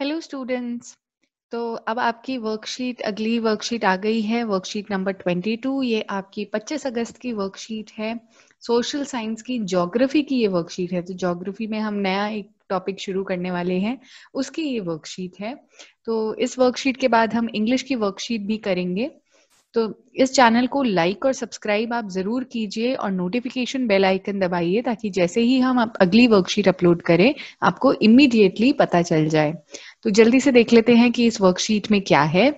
Hello students तो अब आपकी वर्कशीट अगली वर्कशीट आ गई है वर्कशीट नंबर 22 ये आपकी 25 अगस्त की वर्कशीट है सोशल साइंस की ज्योग्राफी की ये वर्कशीट है तो ज्योग्राफी में हम नया एक टॉपिक शुरू करने वाले हैं उसकी ये वर्कशीट है तो इस वर्कशीट के बाद हम इंग्लिश की वर्कशीट भी करेंगे तो इस चैनल को लाइक और सब्सक्राइब आप जरूर कीजिए और नोटिफिकेशन बेल आइकन दबाइए ताकि जैसे ही हम आप अगली वर्कशीट अपलोड करें आपको इमीडिएटली पता चल जाए तो जल्दी से देख लेते हैं कि इस वर्कशीट में क्या है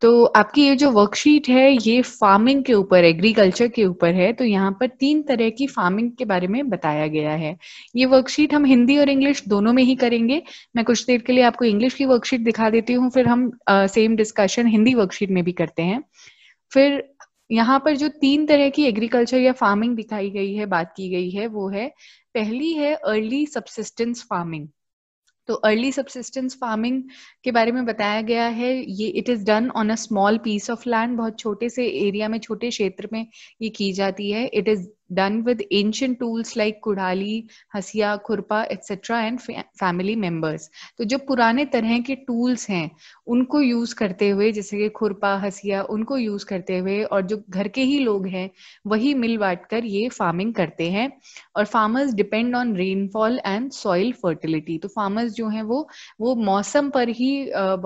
तो आपकी ये जो वर्कशीट है ये फार्मिंग के ऊपर एग्रीकल्चर के ऊपर है तो यहाँ पर तीन तरह की फार्मिंग के बारे में बताया गया है ये वर्कशीट हम हिंदी और इंग्लिश दोनों में ही करेंगे मैं कुछ देर के लिए आपको इंग्लिश की वर्कशीट दिखा देती हूँ फिर हम same uh, discussion Hindi worksheet में भी करते हैं फिर यहाँ पर जो तीन तरह की एग्रीकल्चर या फार्मिंग दिखाई गई है बात की गई है वो है पहली है अर्ली सब्सिस्टेंस फार्मिंग तो अर्ली सब्सिस्टेंस फार्मिंग के बारे में बताया गया है ये it is done on a small piece of land बहुत छोटे से एरिया में छोटे क्षेत्र में ये की जाती है it is done with ancient tools like कुड़ाली हसिया खुरपा एक्सेट्रा एंड फैमिली मेंबर्स तो जो पुराने तरह के टूल्स हैं उनको यूज करते हुए जैसे कि खुरपा हसिया उनको यूज करते हुए और जो घर के ही लोग हैं वही मिल बांट कर ये फार्मिंग करते हैं और farmers depend on rainfall and soil fertility तो फार्मर्स जो हैं वो वो मौसम पर ही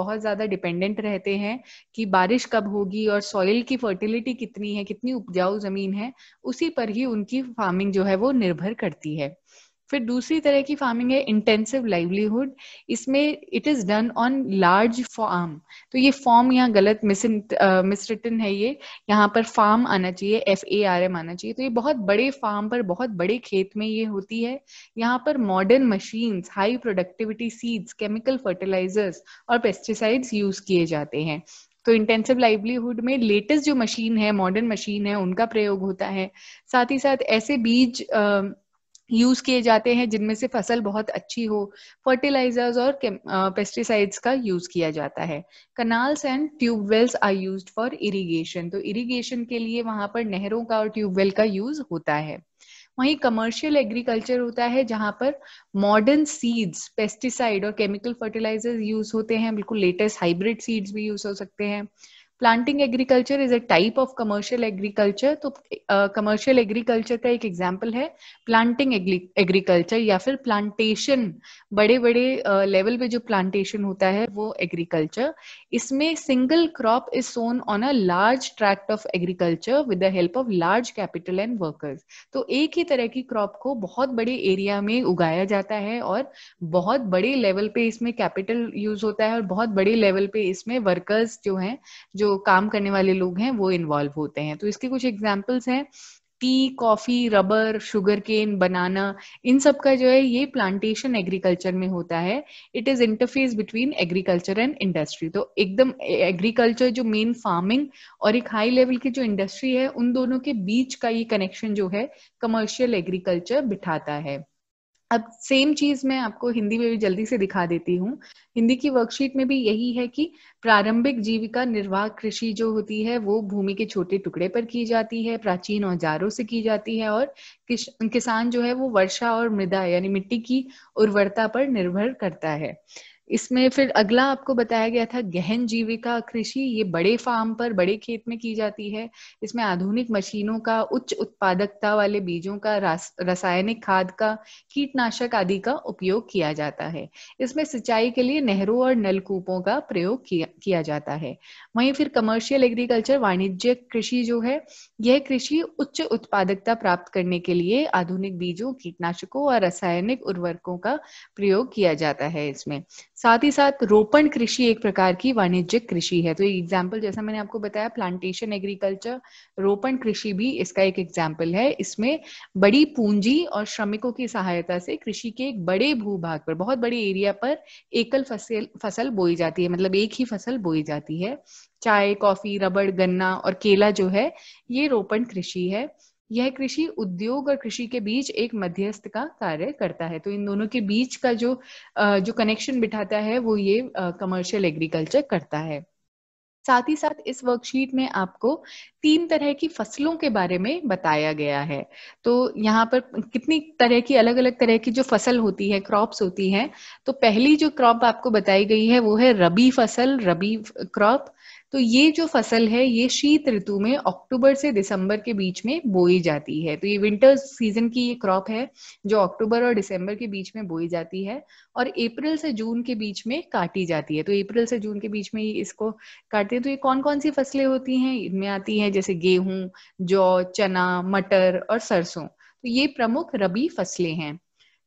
बहुत ज्यादा डिपेंडेंट रहते हैं कि बारिश कब होगी और सॉइल की फर्टिलिटी कितनी है कितनी उपजाऊ जमीन है उसी पर ही उनकी फार्मिंग जो है वो निर्भर करती है फिर दूसरी तरह की फार्मिंग है इंटेंसिव लाइवलीहुड इसमें it is done on large farm तो ये फॉर्म यहाँ गलत मिस मिस रिटन है ये यहाँ पर फार्म आना चाहिए एफ ए आर एम आना चाहिए तो ये बहुत बड़े फार्म पर बहुत बड़े खेत में ये होती है यहाँ पर modern machine high productivity seeds chemical fertilisers और पेस्टिसाइड्स यूज किए जाते हैं तो इंटेंसिव लाइवलीहुड में लेटेस्ट जो मशीन है मॉडर्न मशीन है उनका प्रयोग होता है साथ ही साथ ऐसे बीज यूज किए जाते हैं जिनमें से फसल बहुत अच्छी हो फर्टिलाइजर्स और पेस्टिसाइड्स का यूज किया जाता है canals and tubewells are use for irrigation तो इरिगेशन के लिए वहां पर नहरों का और ट्यूबवेल का यूज होता है वहीं कमर्शियल एग्रीकल्चर होता है जहां पर मॉडर्न सीड्स पेस्टिसाइड और केमिकल फर्टिलाइजर्स यूज होते हैं बिल्कुल लेटेस्ट हाइब्रिड सीड्स भी यूज हो सकते हैं planting agriculture is a type of commercial agriculture तो कमर्शियल uh, एग्रीकल्चर का एक एग्जाम्पल है प्लांटिंग एग्रीकल्चर या फिर प्लांटेशन बड़े बड़े लेवल uh, पे जो प्लांटेशन होता है वो एग्रीकल्चर इसमें single crop is sown on a large tract of agriculture with the help of large capital and workers तो एक ही तरह की क्रॉप को बहुत बड़े एरिया में उगाया जाता है और बहुत बड़े लेवल पे इसमें कैपिटल यूज होता है और बहुत बड़े लेवल पे इसमें वर्कर्स जो हैं जो काम करने वाले लोग हैं वो इन्वॉल्व होते हैं तो इसके कुछ एग्जाम्पल्स हैं tea coffee rubber sugar cane banana इन सब का जो है ये प्लांटेशन एग्रीकल्चर में होता है it is interface between agriculture and industry तो एकदम एग्रीकल्चर जो मेन फार्मिंग और एक हाई लेवल की जो इंडस्ट्री है उन दोनों के बीच का ये कनेक्शन जो है कमर्शियल एग्रीकल्चर बिठाता है अब सेम चीज मैं आपको हिंदी में भी जल्दी से दिखा देती हूँ हिंदी की वर्कशीट में भी यही है कि प्रारंभिक जीविका निर्वाह कृषि जो होती है वो भूमि के छोटे टुकड़े पर की जाती है प्राचीन औजारों से की जाती है और किस, किसान जो है वो वर्षा और मृदा यानी मिट्टी की उर्वरता पर निर्भर करता है इसमें फिर अगला आपको बताया गया था गहन जीविका कृषि ये बड़े फार्म पर बड़े खेत में की जाती है इसमें आधुनिक मशीनों का उच्च उत्पादकता वाले बीजों का रासायनिक खाद का कीटनाशक आदि का उपयोग किया जाता है इसमें सिंचाई के लिए नहरों और नलकूपों का प्रयोग किया, किया जाता है वहीं फिर कमर्शियल एग्रीकल्चर वाणिज्य कृषि जो है यह कृषि उच्च उत्पादकता प्राप्त करने के लिए आधुनिक बीजों कीटनाशकों और रासायनिक उर्वरकों का प्रयोग किया जाता है इसमें साथ ही साथ रोपण कृषि एक प्रकार की वाणिज्यिक कृषि है तो एग्जाम्पल जैसा मैंने आपको बताया प्लांटेशन एग्रीकल्चर रोपण कृषि भी इसका एक एग्जाम्पल है इसमें बड़ी पूंजी और श्रमिकों की सहायता से कृषि के एक बड़े भूभाग पर बहुत बड़े एरिया पर एकल फसल फसल बोई जाती है मतलब एक ही फसल बोई जाती है चाय कॉफी रबड़ गन्ना और केला जो है ये रोपण कृषि है यह कृषि उद्योग और कृषि के बीच एक मध्यस्थ का कार्य करता है तो इन दोनों के बीच का जो जो कनेक्शन बिठाता है वो ये कमर्शियल एग्रीकल्चर करता है साथ ही साथ इस वर्कशीट में आपको तीन तरह की फसलों के बारे में बताया गया है तो यहाँ पर कितनी तरह की अलग अलग तरह की जो फसल होती है क्रॉप्स होती हैं तो पहली जो क्रॉप आपको बताई गई है वो है रबी फसल रबी क्रॉप तो ये जो फसल है ये शीत ऋतु में अक्टूबर से दिसंबर के बीच में बोई जाती है तो ये विंटर सीजन की ये क्रॉप है जो अक्टूबर और दिसंबर के बीच में बोई जाती है और अप्रैल से जून के बीच में काटी जाती है तो अप्रैल से जून के बीच में इसको काटते हैं तो ये कौन कौन सी फसलें होती हैं इनमें आती हैं जैसे गेहूं जौ चना मटर और सरसों तो ये प्रमुख रबी फसलें हैं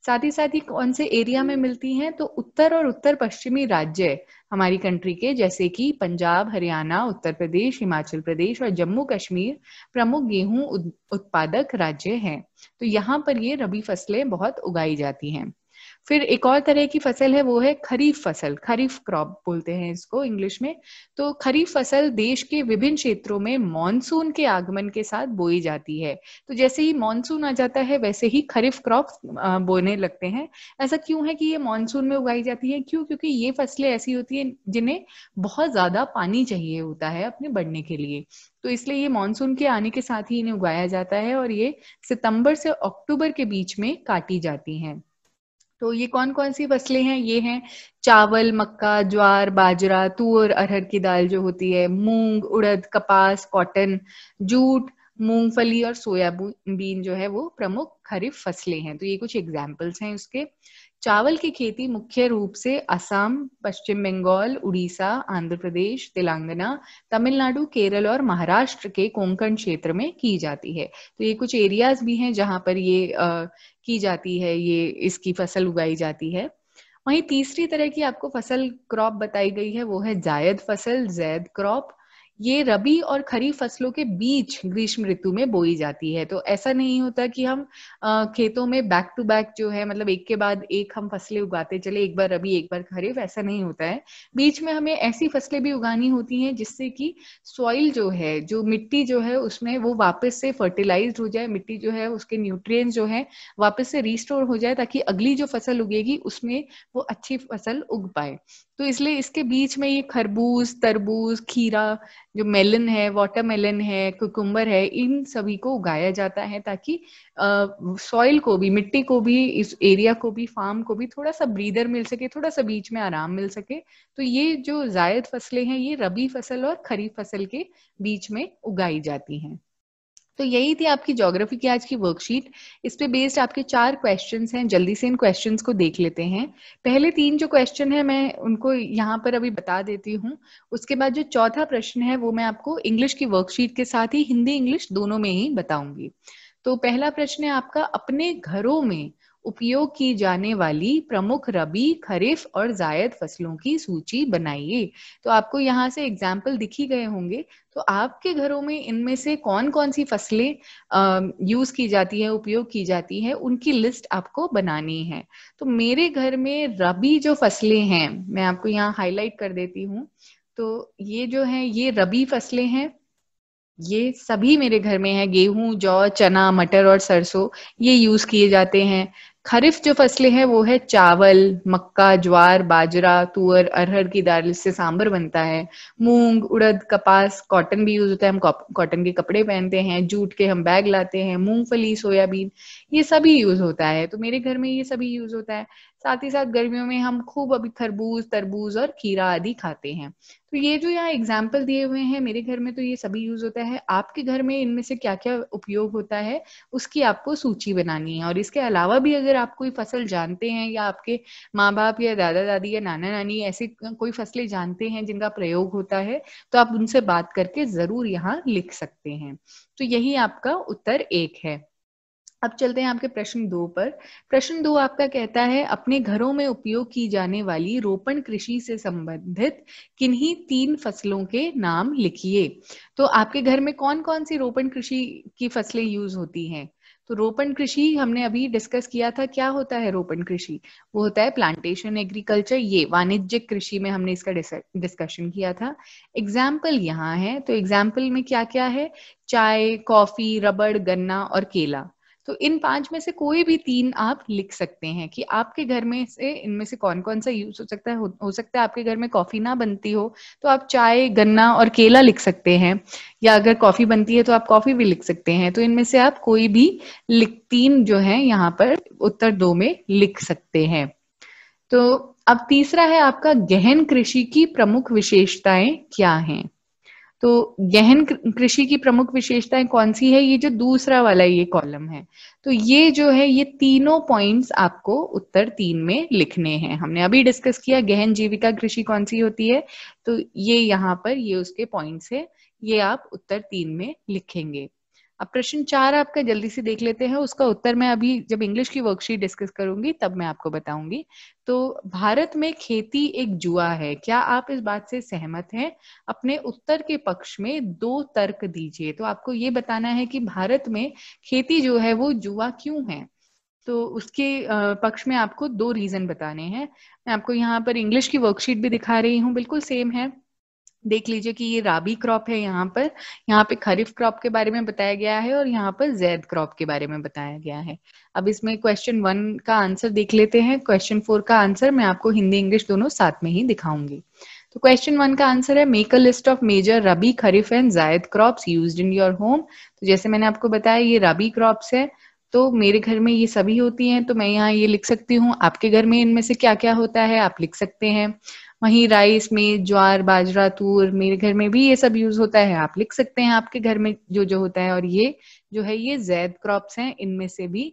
साथ ही साथ ही कौन से एरिया में मिलती हैं तो उत्तर और उत्तर पश्चिमी राज्य हमारी कंट्री के जैसे कि पंजाब हरियाणा उत्तर प्रदेश हिमाचल प्रदेश और जम्मू कश्मीर प्रमुख गेहूं उत्पादक राज्य हैं तो यहाँ पर ये रबी फसलें बहुत उगाई जाती हैं फिर एक और तरह की फसल है वो है खरीफ फसल खरीफ क्रॉप बोलते हैं इसको इंग्लिश में तो खरीफ फसल देश के विभिन्न क्षेत्रों में मानसून के आगमन के साथ बोई जाती है तो जैसे ही मानसून आ जाता है वैसे ही खरीफ क्रॉप बोने लगते हैं ऐसा क्यों है कि ये मानसून में उगाई जाती है क्यों क्योंकि ये फसलें ऐसी होती है जिन्हें बहुत ज्यादा पानी चाहिए होता है अपने बढ़ने के लिए तो इसलिए ये मानसून के आने के साथ ही इन्हें उगाया जाता है और ये सितंबर से अक्टूबर के बीच में काटी जाती हैं तो ये कौन कौन सी फसलें हैं ये हैं चावल मक्का ज्वार बाजरा तूर अरहर की दाल जो होती है मूंग उड़द कपास कॉटन जूट मूंगफली और सोयाबीन जो है वो प्रमुख खरीफ फसलें हैं तो ये कुछ एग्जाम्पल्स हैं उसके चावल की खेती मुख्य रूप से असम पश्चिम बंगाल उड़ीसा आंध्र प्रदेश तेलंगाना तमिलनाडु केरल और महाराष्ट्र के कोंकण क्षेत्र में की जाती है तो ये कुछ एरियाज भी हैं जहां पर ये आ, की जाती है ये इसकी फसल उगाई जाती है वहीं तीसरी तरह की आपको फसल क्रॉप बताई गई है वो है जायद फसल जैद क्रॉप ये रबी और खरीफ फसलों के बीच ग्रीष्म ऋतु में बोई जाती है तो ऐसा नहीं होता कि हम खेतों में बैक टू बैक जो है मतलब एक के बाद एक हम फसलें उगाते चले एक बार रबी एक बार खरीफ ऐसा नहीं होता है बीच में हमें ऐसी फसलें भी उगानी होती हैं जिससे कि सॉइल जो है जो मिट्टी जो है उसमें वो वापस से फर्टिलाइज हो जाए मिट्टी जो है उसके न्यूट्रिय जो है वापस से रिस्टोर हो जाए ताकि अगली जो फसल उगेगी उसमें वो अच्छी फसल उग पाए तो इसलिए इसके बीच में ये खरबूज तरबूज खीरा जो मेलन है वाटरमेलन है कुकुम्बर है इन सभी को उगाया जाता है ताकि सॉइल को भी मिट्टी को भी इस एरिया को भी फार्म को भी थोड़ा सा ब्रीदर मिल सके थोड़ा सा बीच में आराम मिल सके तो ये जो जायद फसलें हैं ये रबी फसल और खरीफ फसल के बीच में उगाई जाती हैं तो यही थी आपकी ज्योग्राफी की आज की वर्कशीट इस पे बेस्ड आपके चार क्वेश्चंस हैं जल्दी से इन क्वेश्चंस को देख लेते हैं पहले तीन जो क्वेश्चन है मैं उनको यहाँ पर अभी बता देती हूँ उसके बाद जो चौथा प्रश्न है वो मैं आपको इंग्लिश की वर्कशीट के साथ ही हिंदी इंग्लिश दोनों में ही बताऊंगी तो पहला प्रश्न है आपका अपने घरों में उपयोग की जाने वाली प्रमुख रबी खरीफ और जायद फसलों की सूची बनाइए तो आपको यहाँ से एग्जाम्पल दिखी गए होंगे तो आपके घरों में इनमें से कौन कौन सी फसलें यूज की जाती है उपयोग की जाती है उनकी लिस्ट आपको बनानी है तो मेरे घर में रबी जो फसलें हैं मैं आपको यहाँ हाईलाइट कर देती हूँ तो ये जो है ये रबी फसलें हैं ये सभी मेरे घर में है गेहूं जौ चना मटर और सरसों ये यूज किए जाते हैं खरीफ जो फसलें हैं वो है चावल मक्का ज्वार बाजरा तुअर अरहर की दाल इससे सांबर बनता है मूंग उड़द कपास कॉटन भी यूज होता है हम कॉटन के कपड़े पहनते हैं जूट के हम बैग लाते हैं मूंगफली सोयाबीन ये सभी यूज होता है तो मेरे घर में ये सभी यूज होता है साथ ही साथ गर्मियों में हम खूब अभी खरबूज तरबूज और खीरा आदि खाते हैं तो ये जो यहाँ एग्जाम्पल दिए हुए हैं मेरे घर में तो ये सभी यूज होता है आपके घर में इनमें से क्या क्या उपयोग होता है उसकी आपको सूची बनानी है और इसके अलावा भी अगर अगर आप कोई फसल जानते हैं या आपके माँ बाप या दादा दादी या नाना नानी ऐसी कोई फसलें जानते हैं जिनका प्रयोग होता है तो आप उनसे बात करके जरूर यहाँ लिख सकते हैं तो यही आपका उत्तर एक है अब चलते हैं आपके प्रश्न दो पर प्रश्न दो आपका कहता है अपने घरों में उपयोग की जाने वाली रोपण कृषि से संबंधित किन्हीं तीन फसलों के नाम लिखिए तो आपके घर में कौन कौन सी रोपण कृषि की फसलें यूज होती हैं तो रोपण कृषि हमने अभी डिस्कस किया था क्या होता है रोपण कृषि वो होता है प्लांटेशन एग्रीकल्चर ये वाणिज्यिक कृषि में हमने इसका डिस्कशन किया था एग्जाम्पल यहाँ है तो एग्जाम्पल में क्या क्या है चाय कॉफी रबड़ गन्ना और केला तो इन पांच में से कोई भी तीन आप लिख सकते हैं कि आपके घर में से इनमें से कौन कौन सा यूज हो सकता है हो, हो सकता है आपके घर में कॉफी ना बनती हो तो आप चाय गन्ना और केला लिख सकते हैं या अगर कॉफी बनती है तो आप कॉफी भी लिख सकते हैं तो इनमें से आप कोई भी लिख तीन जो है यहाँ पर उत्तर दो में लिख सकते हैं तो अब तीसरा है आपका गहन कृषि की प्रमुख विशेषताएं क्या हैं तो गहन कृषि की प्रमुख विशेषताएं कौन सी है ये जो दूसरा वाला ये कॉलम है तो ये जो है ये तीनों पॉइंट्स आपको उत्तर तीन में लिखने हैं हमने अभी डिस्कस किया गहन जीविका कृषि कौन सी होती है तो ये यहाँ पर ये उसके पॉइंट्स है ये आप उत्तर तीन में लिखेंगे अब प्रश्न चार आपका जल्दी से देख लेते हैं उसका उत्तर मैं अभी जब इंग्लिश की वर्कशीट डिस्कस करूंगी तब मैं आपको बताऊंगी तो भारत में खेती एक जुआ है क्या आप इस बात से सहमत हैं अपने उत्तर के पक्ष में दो तर्क दीजिए तो आपको ये बताना है कि भारत में खेती जो है वो जुआ क्यों है तो उसके पक्ष में आपको दो रीजन बताने हैं मैं आपको यहाँ पर इंग्लिश की वर्कशीट भी दिखा रही हूँ बिल्कुल सेम है देख लीजिए कि ये राबी क्रॉप है यहाँ पर यहाँ पे खरीफ क्रॉप के बारे में बताया गया है और यहाँ पर जैद क्रॉप के बारे में बताया गया है अब इसमें क्वेश्चन वन का आंसर देख लेते हैं क्वेश्चन फोर का आंसर मैं आपको हिंदी इंग्लिश दोनों साथ में ही दिखाऊंगी तो क्वेश्चन वन का आंसर है make a list of major rabi kharif and zaid crops used in your home तो जैसे मैंने आपको बताया ये रबी क्रॉप्स है तो मेरे घर में ये सभी होती हैं तो मैं यहाँ ये लिख सकती हूँ आपके घर में इनमें से क्या क्या होता है आप लिख सकते हैं वहीं राइस में ज्वार बाजरा तूर मेरे घर में भी ये सब यूज होता है आप लिख सकते हैं आपके घर में जो जो होता है और ये जो है ये जैद क्रॉप्स हैं इनमें से भी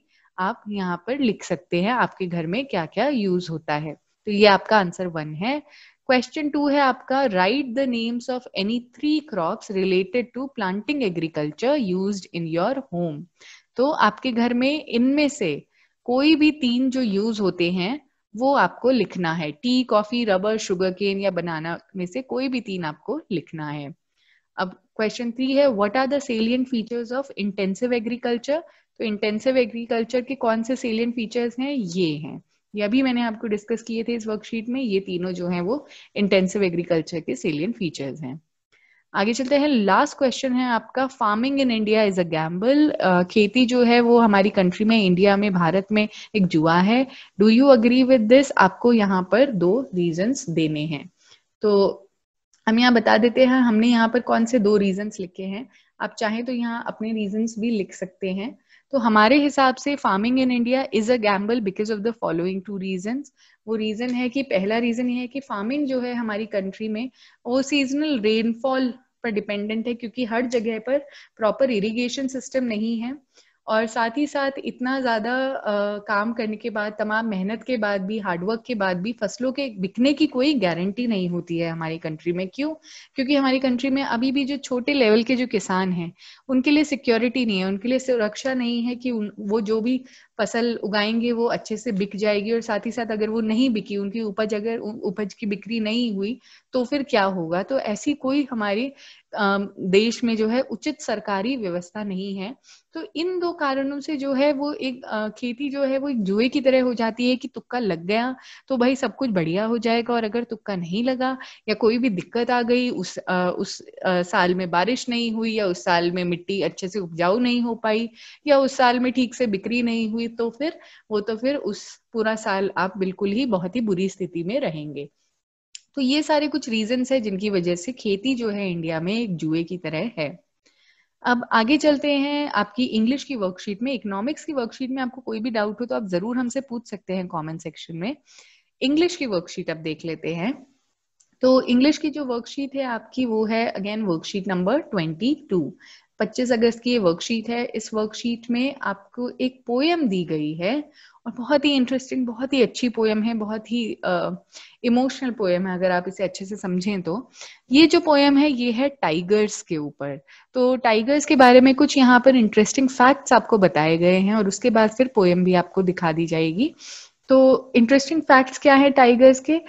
आप यहाँ पर लिख सकते हैं आपके घर में क्या क्या यूज होता है तो ये आपका आंसर वन है क्वेश्चन टू है आपका write the names of any three crops related to planting agriculture used in your home तो आपके घर में इनमें से कोई भी तीन जो यूज होते हैं वो आपको लिखना है tea coffee rubber sugar cane या बनाना में से कोई भी तीन आपको लिखना है अब क्वेश्चन थ्री है what are the salient features of intensive agriculture तो इंटेंसिव एग्रीकल्चर के कौन से सेलियंट फीचर्स हैं ये हैं ये अभी मैंने आपको डिस्कस किए थे इस वर्कशीट में ये तीनों जो हैं वो इंटेंसिव एग्रीकल्चर के सेलियंट फीचर्स हैं आगे चलते हैं लास्ट क्वेश्चन है आपका farming in India is a gamble खेती जो है वो हमारी कंट्री में इंडिया में भारत में एक जुआ है do you agree with this आपको यहाँ पर दो रीजंस देने हैं तो हम यहाँ बता देते हैं हमने यहाँ पर कौन से दो रीजंस लिखे हैं आप चाहें तो यहाँ अपने रीजंस भी लिख सकते हैं तो हमारे हिसाब से farming in India is a gamble because of the following two reason वो रीजन है कि पहला रीजन ये है कि फार्मिंग जो है हमारी कंट्री में वो सीजनल रेनफॉल पर डिपेंडेंट है क्योंकि हर जगह पर प्रॉपर इरिगेशन सिस्टम नहीं है और साथ ही साथ इतना ज़्यादा काम करने के बाद तमाम मेहनत के बाद भी हार्डवर्क के बाद भी फसलों के बिकने की कोई गारंटी नहीं होती है हमारी कंट्री में क्यों क्योंकि हमारी कंट्री में अभी भी जो छोटे लेवल के जो किसान हैं उनके लिए सिक्योरिटी नहीं है उनके लिए सुरक्षा नहीं है कि वो जो भी फसल उगाएंगे वो अच्छे से बिक जाएगी और साथ ही साथ अगर वो नहीं बिकी उनकी उपज अगर उपज की बिक्री नहीं हुई तो फिर क्या होगा तो ऐसी कोई हमारी देश में जो है उचित सरकारी व्यवस्था नहीं है तो इन दो कारणों से जो है वो एक खेती जो है वो एक जुए की तरह हो जाती है कि तुक्का लग गया तो भाई सब कुछ बढ़िया हो जाएगा और अगर तुक्का नहीं लगा या कोई भी दिक्कत आ गई उस उस साल में बारिश नहीं हुई या उस साल में मिट्टी अच्छे से उपजाऊ नहीं हो पाई या उस साल में ठीक से बिक्री नहीं हुई तो फिर वो तो फिर उस पूरा साल आप बिल्कुल ही बहुत ही बुरी स्थिति में रहेंगे तो ये सारे कुछ रीजंस है जिनकी वजह से खेती जो है इंडिया में एक जुए की तरह है अब आगे चलते हैं आपकी इंग्लिश की वर्कशीट में इकोनॉमिक्स की वर्कशीट में आपको कोई भी डाउट हो तो आप जरूर हमसे पूछ सकते हैं कमेंट सेक्शन में इंग्लिश की वर्कशीट अब देख लेते हैं तो इंग्लिश की जो वर्कशीट है आपकी वो है again worksheet number twenty two 25 अगस्त की ये वर्कशीट है इस वर्कशीट में आपको एक पोयम दी गई है और बहुत ही इंटरेस्टिंग बहुत ही अच्छी पोयम है बहुत ही इमोशनल uh, पोयम है अगर आप इसे अच्छे से समझें तो ये जो पोयम है ये है टाइगर्स के ऊपर तो टाइगर्स के बारे में कुछ यहाँ पर इंटरेस्टिंग फैक्ट्स आपको बताए गए हैं और उसके बाद फिर पोयम भी आपको दिखा दी जाएगी तो इंटरेस्टिंग फैक्ट्स क्या है टाइगर्स के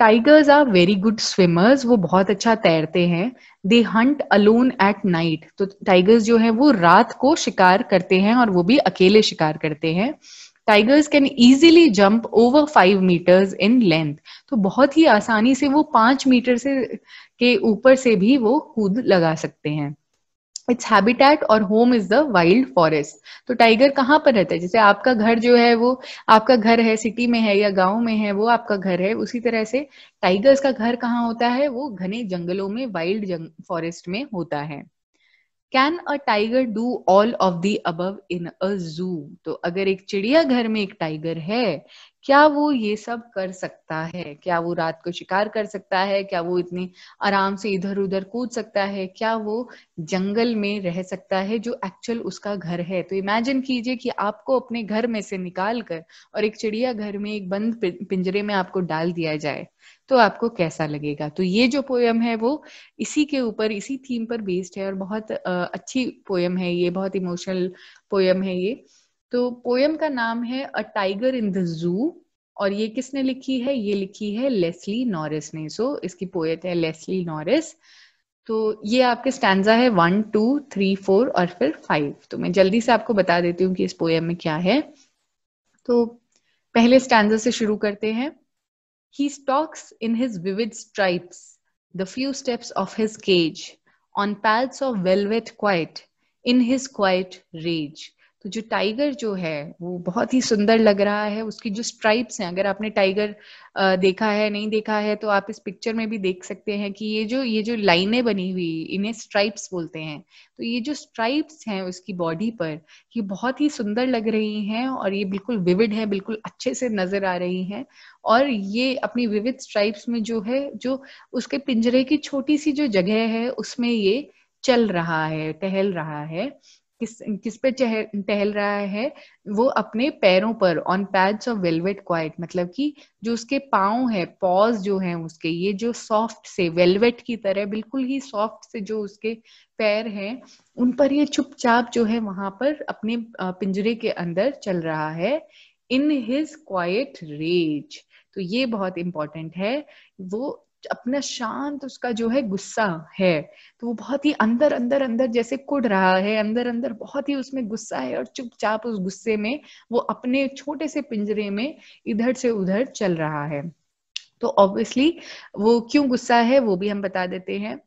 tigers are very good swimmers वो बहुत अच्छा तैरते हैं they hunt alone at night तो टाइगर्स जो है वो रात को शिकार करते हैं और वो भी अकेले शिकार करते हैं tigers can easily jump over five metres in length तो बहुत ही आसानी से वो पांच मीटर से के ऊपर से भी वो कूद लगा सकते हैं इट्स हैबिटेट और home is the wild forest तो टाइगर कहाँ पर रहता है जैसे आपका घर जो है वो आपका घर है सिटी में है या गांव में है वो आपका घर है उसी तरह से टाइगर्स का घर कहाँ होता है वो घने जंगलों में वाइल्ड फॉरेस्ट में होता है can a tiger do all of the above in a zoo तो अगर एक चिड़ियाघर में एक टाइगर है क्या वो ये सब कर सकता है क्या वो रात को शिकार कर सकता है क्या वो इतने आराम से इधर उधर कूद सकता है क्या वो जंगल में रह सकता है जो एक्चुअल उसका घर है तो इमेजिन कीजिए कि आपको अपने घर में से निकाल कर और एक चिड़ियाघर में एक बंद पिंजरे में आपको डाल दिया जाए तो आपको कैसा लगेगा तो ये जो पोयम है वो इसी के ऊपर इसी थीम पर बेस्ड है और बहुत अच्छी पोयम है ये बहुत इमोशनल पोयम है ये तो पोयम का नाम है अ टाइगर इन द जू और ये किसने लिखी है ये लिखी है लेस्ली नॉरिस ने सो इसकी पोएट है लेस्ली नॉरिस तो ये आपके स्टैंडा है वन टू थ्री फोर और फिर फाइव तो मैं जल्दी से आपको बता देती हूँ कि इस पोएम में क्या है तो पहले स्टैंडा से शुरू करते हैं He stalks in his vivid stripes the few steps of his cage on paths of velvet quiet in his quiet rage. तो जो टाइगर जो है वो बहुत ही सुंदर लग रहा है उसकी जो स्ट्राइप्स हैं अगर आपने टाइगर देखा है नहीं देखा है तो आप इस पिक्चर में भी देख सकते हैं कि ये जो ये जो लाइनें बनी हुई इन्हें स्ट्राइप्स बोलते हैं तो ये जो स्ट्राइप्स हैं उसकी बॉडी पर ये बहुत ही सुंदर लग रही हैं और ये बिल्कुल विविड है बिल्कुल अच्छे से नजर आ रही हैं और ये अपनी विविध स्ट्राइप्स में जो है जो उसके पिंजरे की छोटी सी जो जगह है उसमें ये चल रहा है टहल रहा है किस किस पे टहल रहा है वो अपने पैरों पर on pads of velvet quiet मतलब कि जो उसके पाओ है पॉज जो है उसके ये जो सॉफ्ट से वेलवेट की तरह बिल्कुल ही सॉफ्ट से जो उसके पैर हैं उन पर ये चुपचाप जो है वहां पर अपने पिंजरे के अंदर चल रहा है इन हिज क्वाइट रेज तो ये बहुत इंपॉर्टेंट है वो अपना शांत उसका जो है गुस्सा है तो वो बहुत ही अंदर अंदर अंदर जैसे कुड़ रहा है अंदर अंदर बहुत ही उसमें गुस्सा है और चुपचाप उस गुस्से में वो अपने छोटे से पिंजरे में इधर से उधर चल रहा है तो ऑब्वियसली वो क्यों गुस्सा है वो भी हम बता देते हैं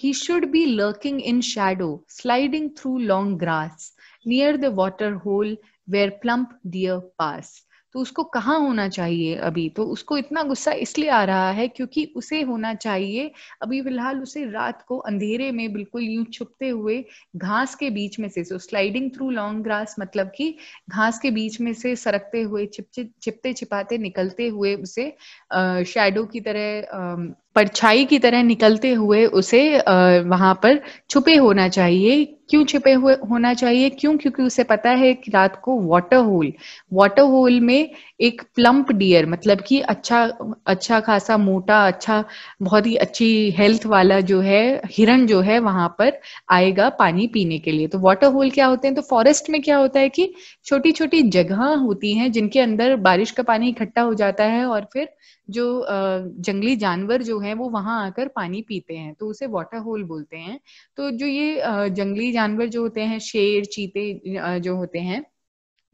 he should be lurking in shadow sliding through long grass near the water hole where plump deer pass तो उसको कहाँ होना चाहिए अभी तो उसको इतना गुस्सा इसलिए आ रहा है क्योंकि उसे होना चाहिए अभी फिलहाल उसे रात को अंधेरे में बिल्कुल यूं छुपते हुए घास के बीच में से so sliding through long grass मतलब कि घास के बीच में से सरकते हुए छिपचि छिपते छिपाते निकलते हुए उसे शेडो की तरह परछाई की तरह निकलते हुए उसे वहां पर छुपे होना चाहिए क्यों छुपे हुए होना चाहिए क्यों क्योंकि उसे पता है कि रात को वाटर होल वाटर होल में एक प्लम्प डियर मतलब कि अच्छा अच्छा खासा मोटा अच्छा बहुत ही अच्छी हेल्थ वाला जो है हिरण जो है वहां पर आएगा पानी पीने के लिए तो वाटर होल क्या होते हैं तो फॉरेस्ट में क्या होता है कि छोटी छोटी जगह होती हैं जिनके अंदर बारिश का पानी इकट्ठा हो जाता है और फिर जो जंगली जानवर जो है वो वहां आकर पानी पीते हैं तो उसे वाटर होल बोलते हैं तो जो ये जंगली जानवर जो होते हैं शेर चीते जो होते हैं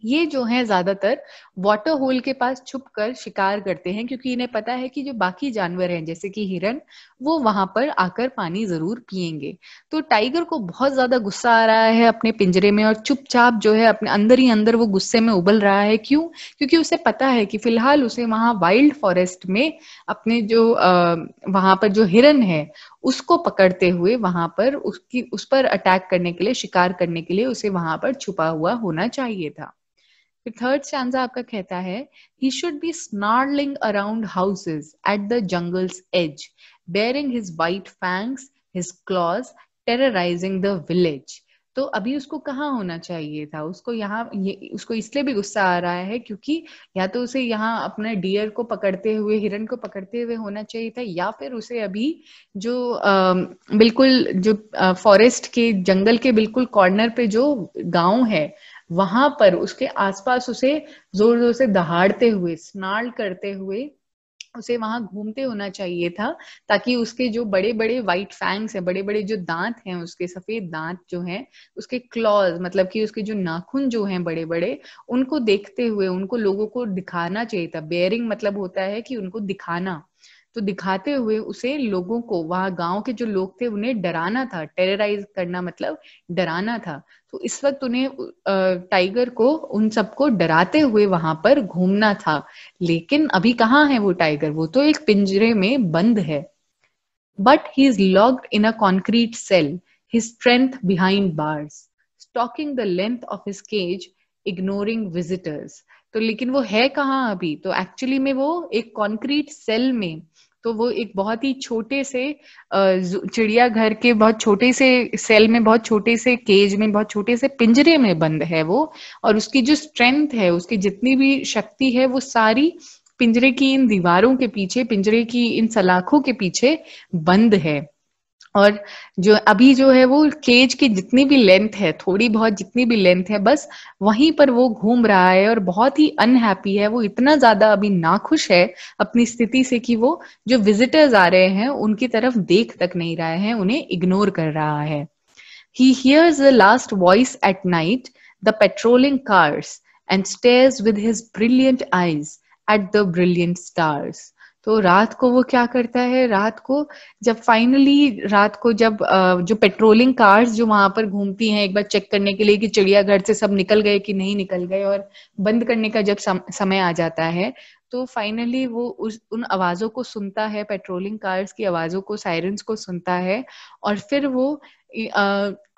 ये जो है ज्यादातर वाटर होल के पास छुप कर शिकार करते हैं क्योंकि इन्हें पता है कि जो बाकी जानवर हैं जैसे कि हिरन वो वहां पर आकर पानी जरूर पिएंगे तो टाइगर को बहुत ज्यादा गुस्सा आ रहा है अपने पिंजरे में और चुपचाप जो है अपने अंदर ही अंदर वो गुस्से में उबल रहा है क्यों क्योंकि उसे पता है कि फिलहाल उसे वहां वाइल्ड फॉरेस्ट में अपने जो अः वहां पर जो हिरन है उसको पकड़ते हुए वहां पर उसकी उस पर अटैक करने के लिए शिकार करने के लिए उसे वहां पर छुपा हुआ होना चाहिए था फिर थर्ड स्टांजा आपका कहता है he should be snarling around houses at the jungle's edge baring his white fangs his claws terrorising the village तो अभी उसको कहाँ होना चाहिए था उसको यहाँ ये उसको इसलिए भी गुस्सा आ रहा है क्योंकि या तो उसे यहाँ अपने डियर को पकड़ते हुए हिरण को पकड़ते हुए होना चाहिए था या फिर उसे अभी जो आ, बिल्कुल जो फॉरेस्ट के जंगल के बिल्कुल कॉर्नर पे जो गांव है वहां पर उसके आसपास उसे जोर जोर से दहाड़ते हुए स्नाल करते हुए उसे वहां घूमते होना चाहिए था ताकि उसके जो बड़े बड़े व्हाइट फैंग्स हैं बड़े बड़े जो दांत हैं उसके सफेद दांत जो हैं उसके क्लॉज मतलब कि उसके जो नाखून जो हैं बड़े बड़े उनको देखते हुए उनको लोगों को दिखाना चाहिए था बेयरिंग मतलब होता है कि उनको दिखाना तो दिखाते हुए उसे लोगों को वहां गांव के जो लोग थे उन्हें डराना था टेरराइज करना मतलब डराना था तो इस वक्त उन्हें टाइगर को उन सबको डराते हुए वहां पर घूमना था लेकिन अभी कहाँ है वो टाइगर वो तो एक पिंजरे में बंद है but he is locked in a concrete cell his strength behind bars stalking the of of his cage, ignoring तो लेकिन वो है कहाँ अभी तो एक्चुअली में वो एक कॉन्क्रीट सेल में तो वो एक बहुत ही छोटे से चिड़ियाघर के बहुत छोटे से सेल में बहुत छोटे से केज में बहुत छोटे से पिंजरे में बंद है वो और उसकी जो स्ट्रेंथ है उसकी जितनी भी शक्ति है वो सारी पिंजरे की इन दीवारों के पीछे पिंजरे की इन सलाखों के पीछे बंद है और जो अभी जो है वो केज की जितनी भी लेंथ है थोड़ी बहुत जितनी भी लेंथ है बस वहीं पर वो घूम रहा है और बहुत ही अनहैप्पी है वो इतना ज्यादा अभी नाखुश है अपनी स्थिति से कि वो जो विजिटर्स आ रहे हैं उनकी तरफ देख तक नहीं रहे हैं उन्हें इग्नोर कर रहा है he hears the last voice at night the patrolling cars and stares with his brilliant eyes at the brilliant stars तो रात को वो क्या करता है रात को जब फाइनली रात को जब जो पेट्रोलिंग कार्स जो वहां पर घूमती हैं एक बार चेक करने के लिए कि चिड़ियाघर से सब निकल गए कि नहीं निकल गए और बंद करने का जब समय आ जाता है तो फाइनली वो उस उन आवाजों को सुनता है पेट्रोलिंग कार्स की आवाजों को सायरन्स को सुनता है और फिर वो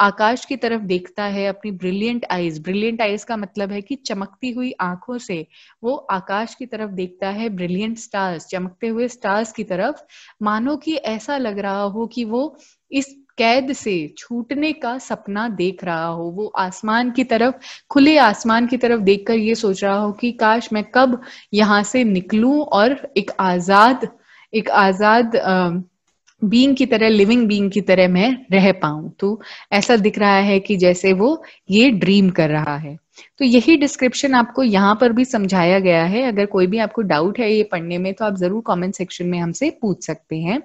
आकाश की तरफ देखता है अपनी ब्रिलियंट आईज ब्रिलियंट आईज का मतलब है कि चमकती हुई आंखों से वो आकाश की तरफ देखता है ब्रिलियंट स्टार्स चमकते हुए स्टार्स की तरफ मानो कि ऐसा लग रहा हो कि वो इस कैद से छूटने का सपना देख रहा हो वो आसमान की तरफ खुले आसमान की तरफ देखकर ये सोच रहा हो कि काश मैं कब यहाँ से निकलूं और एक आजाद एक आजाद बींग की तरह लिविंग बींग की तरह मैं रह पाऊं तो ऐसा दिख रहा है कि जैसे वो ये ड्रीम कर रहा है तो यही डिस्क्रिप्शन आपको यहाँ पर भी समझाया गया है अगर कोई भी आपको डाउट है ये पढ़ने में तो आप जरूर कमेंट सेक्शन में हमसे पूछ सकते हैं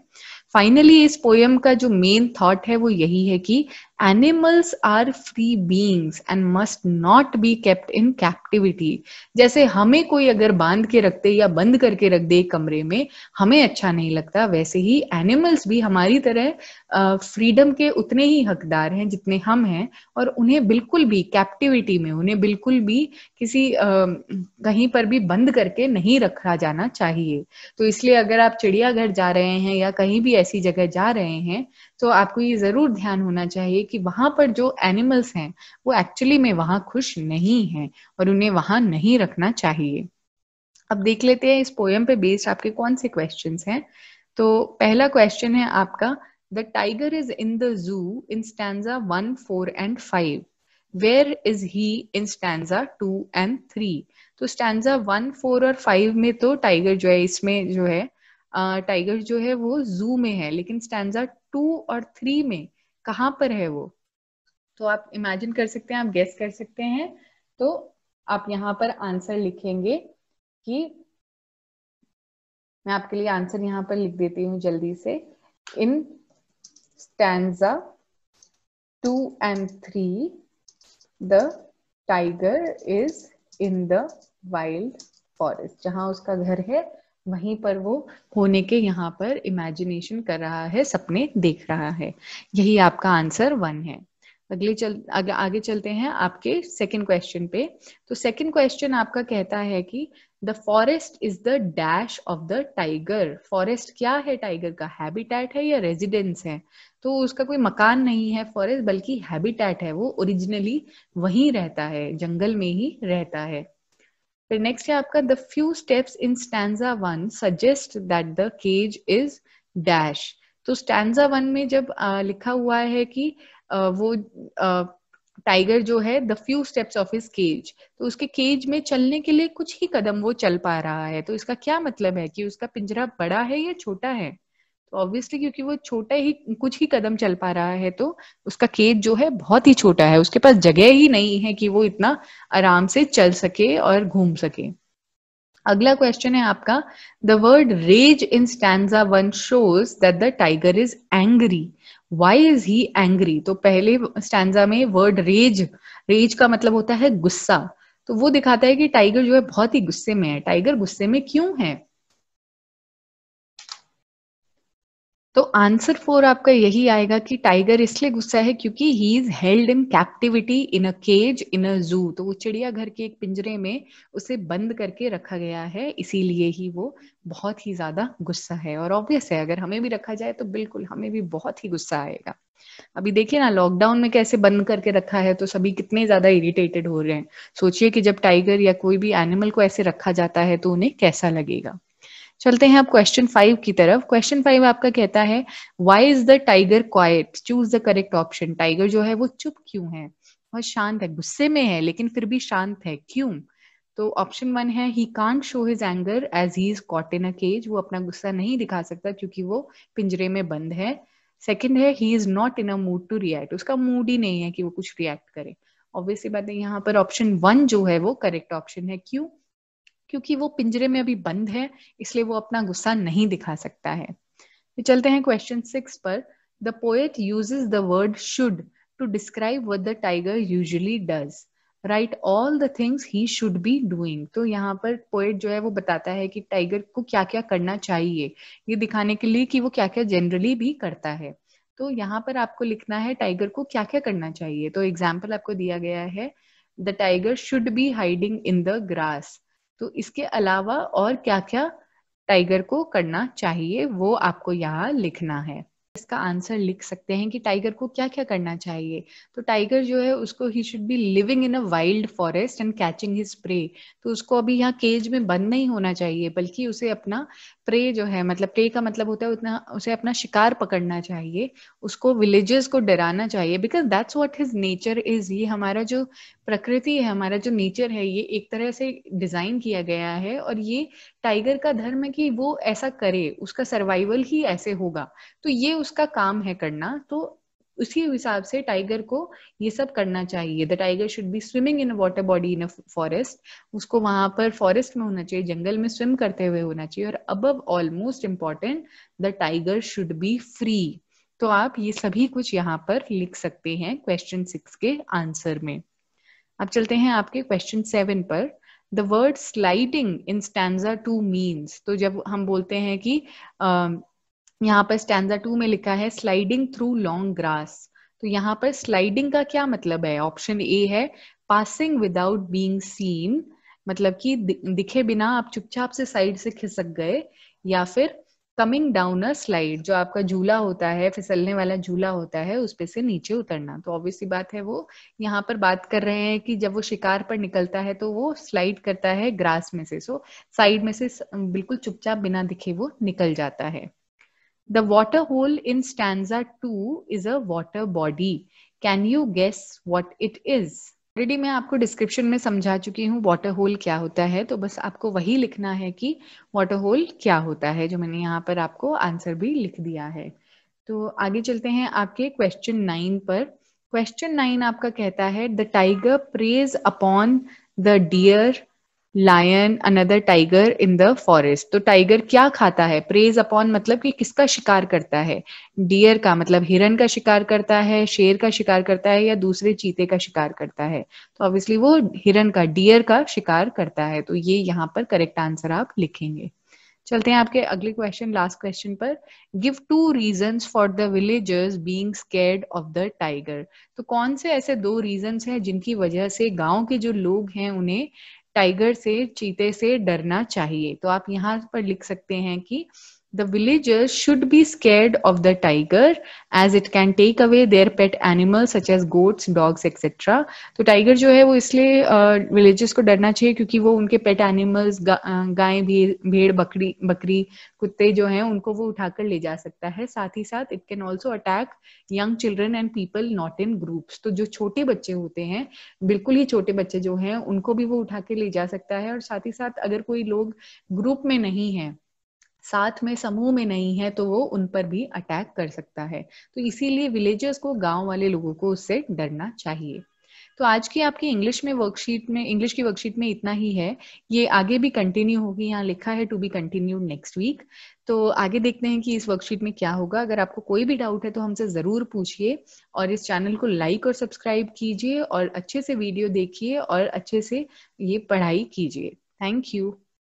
फाइनली इस पोयम का जो मेन थॉट है वो यही है कि animals are free beings and must not be kept in captivity जैसे हमें कोई अगर बांध के रखते या बंद करके रख दे कमरे में हमें अच्छा नहीं लगता वैसे ही एनिमल्स भी हमारी तरह फ्रीडम के उतने ही हकदार हैं जितने हम हैं और उन्हें बिल्कुल भी कैप्टिविटी में उन्हें बिल्कुल भी किसी कहीं पर भी बंद करके नहीं रखा जाना चाहिए तो इसलिए अगर आप चिड़ियाघर जा रहे हैं या कहीं भी ऐसी जगह जा रहे हैं तो आपको ये जरूर ध्यान होना चाहिए कि वहां पर जो एनिमल्स हैं वो एक्चुअली में वहां खुश नहीं हैं और उन्हें वहां नहीं रखना चाहिए अब देख लेते हैं इस पोएम पे बेस्ड आपके कौन से क्वेश्चन हैं तो पहला क्वेश्चन है आपका the tiger is in the zoo in stanza one four and five where is he in stanza two and three तो स्टैंडा वन फोर और फाइव में तो टाइगर जो है इसमें जो है टाइगर जो है वो जू में है लेकिन स्टैंडा टू और थ्री में कहाँ पर है वो तो आप इमेजिन कर सकते हैं आप गेस कर सकते हैं तो आप यहाँ पर आंसर लिखेंगे कि मैं आपके लिए आंसर यहाँ पर लिख देती हूँ जल्दी से in stanza two and three the tiger is in the wild forest जहां उसका घर है वहीं पर वो होने के यहाँ पर इमेजिनेशन कर रहा है सपने देख रहा है यही आपका आंसर वन है अगले चल आगे, आगे चलते हैं आपके सेकंड क्वेश्चन पे तो सेकंड क्वेश्चन आपका कहता है कि the forest is the dash of the tiger forest क्या है टाइगर का हैबिटेट है या रेजिडेंस है तो उसका कोई मकान नहीं है फॉरेस्ट बल्कि हैबिटेट है वो ओरिजिनली वहीं रहता है जंगल में ही रहता है फिर नेक्स्ट है आपका the few steps in stanza one suggest that the cage is dash तो स्टैंडा वन में जब आ, लिखा हुआ है कि आ, वो टाइगर जो है the few steps of his cage तो उसके केज में चलने के लिए कुछ ही कदम वो चल पा रहा है तो इसका क्या मतलब है कि उसका पिंजरा बड़ा है या छोटा है तो ऑब्वियसली क्योंकि वो छोटा ही कुछ ही कदम चल पा रहा है तो उसका केज जो है बहुत ही छोटा है उसके पास जगह ही नहीं है कि वो इतना आराम से चल सके और घूम सके अगला क्वेश्चन है आपका the word rage in stanza one shows that the tiger is angry why is he angry तो पहले स्टैंडा में वर्ड रेज रेज का मतलब होता है गुस्सा तो वो दिखाता है कि टाइगर जो है बहुत ही गुस्से में है टाइगर गुस्से में क्यों है तो आंसर फोर आपका यही आएगा कि टाइगर इसलिए गुस्सा है क्योंकि he is held in captivity in a cage in a zoo तो वो चिड़ियाघर के एक पिंजरे में उसे बंद करके रखा गया है इसीलिए ही वो बहुत ही ज्यादा गुस्सा है और ऑब्वियस है अगर हमें भी रखा जाए तो बिल्कुल हमें भी बहुत ही गुस्सा आएगा अभी देखिए ना लॉकडाउन में कैसे बंद करके रखा है तो सभी कितने ज्यादा इरिटेटेड हो रहे हैं सोचिए कि जब टाइगर या कोई भी एनिमल को ऐसे रखा जाता है तो उन्हें कैसा लगेगा चलते हैं अब क्वेश्चन फाइव की तरफ क्वेश्चन फाइव आपका कहता है why is the tiger quiet choose the correct option tiger जो है वो चुप क्यों है बहुत शांत है गुस्से में है लेकिन फिर भी शांत है क्यों तो ऑप्शन वन है he can't show his anger as he is caught in a cage वो अपना गुस्सा नहीं दिखा सकता क्योंकि वो पिंजरे में बंद है सेकंड है he is not in a mood to react उसका मूड ही नहीं है कि वो कुछ रिएक्ट करे ऑब्वियसली बात है यहाँ पर ऑप्शन वन जो है वो करेक्ट ऑप्शन है क्यों क्योंकि वो पिंजरे में अभी बंद है इसलिए वो अपना गुस्सा नहीं दिखा सकता है तो चलते हैं क्वेश्चन सिक्स पर the poet uses the word should to describe what tiger usually does write all the things he should be doing तो यहाँ पर पोएट जो है वो बताता है कि टाइगर को क्या क्या करना चाहिए ये दिखाने के लिए कि वो क्या क्या जनरली भी करता है तो यहाँ पर आपको लिखना है टाइगर को क्या क्या करना चाहिए तो एग्जाम्पल आपको दिया गया है the tiger should be hiding in the grass तो इसके अलावा और क्या क्या टाइगर को करना चाहिए वो आपको यहाँ लिखना है इसका आंसर लिख सकते हैं कि टाइगर को क्या क्या करना चाहिए तो टाइगर जो है उसको ही should be living in a wild forest and catching his prey तो उसको अभी यहाँ केज में बंद नहीं होना चाहिए बल्कि उसे अपना प्रे जो है मतलब प्रे का मतलब होता है उतना उसे अपना शिकार पकड़ना चाहिए उसको विलेजेस को डराना चाहिए because that's what his nature is ये हमारा जो प्रकृति है हमारा जो नेचर है ये एक तरह से डिजाइन किया गया है और ये टाइगर का धर्म है कि वो ऐसा करे उसका सर्वाइवल ही ऐसे होगा तो ये उसका काम है करना तो उसी हिसाब से टाइगर को ये सब करना चाहिए the tiger should be swimming in water body in a forest उसको वहां पर फॉरेस्ट में होना चाहिए जंगल में स्विम करते हुए होना चाहिए और above all most important the tiger should be free तो आप ये सभी कुछ यहाँ पर लिख सकते हैं क्वेश्चन सिक्स के आंसर में अब चलते हैं आपके क्वेश्चन सेवन पर the word sliding in stanza two means तो जब हम बोलते हैं कि uh, यहाँ पर स्टैंडा टू में लिखा है स्लाइडिंग थ्रू लॉन्ग ग्रास तो यहाँ पर स्लाइडिंग का क्या मतलब है ऑप्शन ए है पासिंग विदाउट बींग सीन मतलब कि दिखे बिना आप चुपचाप से साइड से खिसक गए या फिर कमिंग डाउन अ स्लाइड जो आपका झूला होता है फिसलने वाला झूला होता है उसपे से नीचे उतरना तो ऑब्वियसली बात है वो यहाँ पर बात कर रहे हैं कि जब वो शिकार पर निकलता है तो वो स्लाइड करता है ग्रास में से सो साइड में से बिल्कुल चुपचाप बिना दिखे वो निकल जाता है the water hole in stanza two is a water body can you guess what it is already मैं आपको डिस्क्रिप्शन में समझा चुकी हूँ वाटर होल क्या होता है तो बस आपको वही लिखना है कि वाटर होल क्या होता है जो मैंने यहाँ पर आपको आंसर भी लिख दिया है तो आगे चलते हैं आपके क्वेश्चन नाइन पर क्वेश्चन नाइन आपका कहता है the tiger preys upon the deer lion another tiger in the forest तो टाइगर क्या खाता है प्रेज अपॉन मतलब कि किसका शिकार करता है डियर का मतलब हिरन का शिकार करता है शेर का शिकार करता है या दूसरे चीते का शिकार करता है तो ऑब्वियसली वो हिरन का डियर का शिकार करता है तो ये यहाँ पर करेक्ट आंसर आप लिखेंगे चलते हैं आपके अगले क्वेश्चन लास्ट क्वेश्चन पर give two reason for the villagers being scared of the tiger तो कौन से ऐसे दो रीजन हैं जिनकी वजह से गांव के जो लोग हैं उन्हें टाइगर से चीते से डरना चाहिए तो आप यहाँ पर लिख सकते हैं कि The villagers should be scared of the tiger as it can take away their pet animals such as goats, dogs etc. तो tiger जो है वो इसलिए विलेजर्स uh, को डरना चाहिए क्योंकि वो उनके पेट एनिमल्स गाय भेड़ बकरी बकरी कुत्ते जो हैं उनको वो उठाकर ले जा सकता है साथ ही साथ it can also attack young children and people not in groups तो जो छोटे बच्चे होते हैं बिल्कुल ही छोटे बच्चे जो हैं उनको भी वो उठा के ले जा सकता है और साथ ही साथ अगर कोई लोग ग्रुप में नहीं है साथ में समूह में नहीं है तो वो उन पर भी अटैक कर सकता है तो इसीलिए विलेजर्स को गांव वाले लोगों को उससे डरना चाहिए तो आज की आपकी इंग्लिश में वर्कशीट में इंग्लिश की वर्कशीट में इतना ही है ये आगे भी कंटिन्यू होगी यहाँ लिखा है to be continue next week तो आगे देखते हैं कि इस वर्कशीट में क्या होगा अगर आपको कोई भी डाउट है तो हमसे ज़रूर पूछिए और इस चैनल को लाइक और सब्सक्राइब कीजिए और अच्छे से वीडियो देखिए और अच्छे से ये पढ़ाई कीजिए थैंक यू